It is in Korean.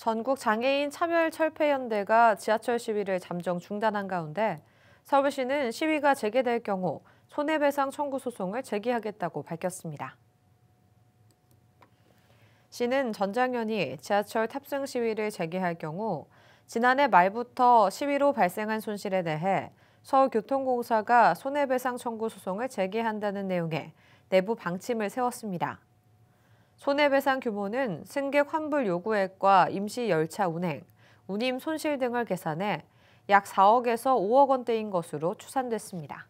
전국 장애인 참여 철폐연대가 지하철 시위를 잠정 중단한 가운데 서울시는 시위가 재개될 경우 손해배상 청구 소송을 제기하겠다고 밝혔습니다. 시는 전장현이 지하철 탑승 시위를 재개할 경우 지난해 말부터 시위로 발생한 손실에 대해 서울교통공사가 손해배상 청구 소송을 제기한다는 내용의 내부 방침을 세웠습니다. 손해배상 규모는 승객 환불 요구액과 임시 열차 운행, 운임 손실 등을 계산해 약 4억에서 5억 원대인 것으로 추산됐습니다.